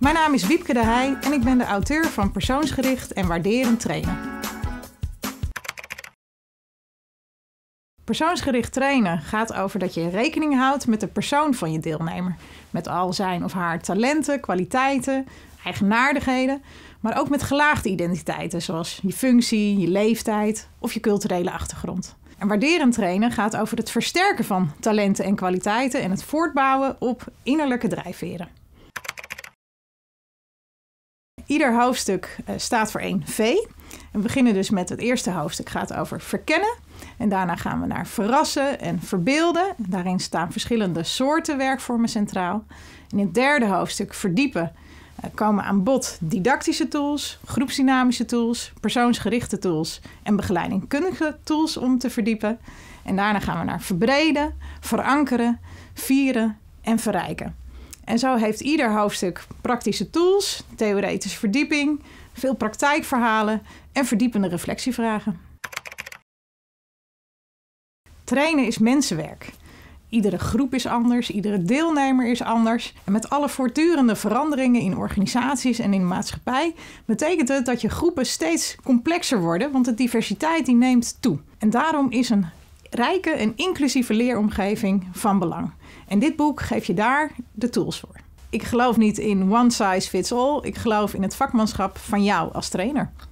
Mijn naam is Wiepke de Heij en ik ben de auteur van Persoonsgericht en Waarderend Trainen. Persoonsgericht trainen gaat over dat je rekening houdt met de persoon van je deelnemer. Met al zijn of haar talenten, kwaliteiten, eigenaardigheden, maar ook met gelaagde identiteiten zoals je functie, je leeftijd of je culturele achtergrond. En waarderend trainen gaat over het versterken van talenten en kwaliteiten en het voortbouwen op innerlijke drijfveren. Ieder hoofdstuk eh, staat voor één V. We beginnen dus met het eerste hoofdstuk, gaat over verkennen. En daarna gaan we naar verrassen en verbeelden. Daarin staan verschillende soorten werkvormen centraal. In het derde hoofdstuk, verdiepen, eh, komen aan bod didactische tools, groepsdynamische tools, persoonsgerichte tools en begeleidingkundige tools om te verdiepen. En daarna gaan we naar verbreden, verankeren, vieren en verrijken. En zo heeft ieder hoofdstuk praktische tools, theoretische verdieping, veel praktijkverhalen en verdiepende reflectievragen. Trainen is mensenwerk. Iedere groep is anders, iedere deelnemer is anders. En met alle voortdurende veranderingen in organisaties en in de maatschappij betekent het dat je groepen steeds complexer worden, want de diversiteit die neemt toe. En daarom is een rijke en inclusieve leeromgeving van belang. En dit boek geeft je daar de tools voor. Ik geloof niet in one size fits all. Ik geloof in het vakmanschap van jou als trainer.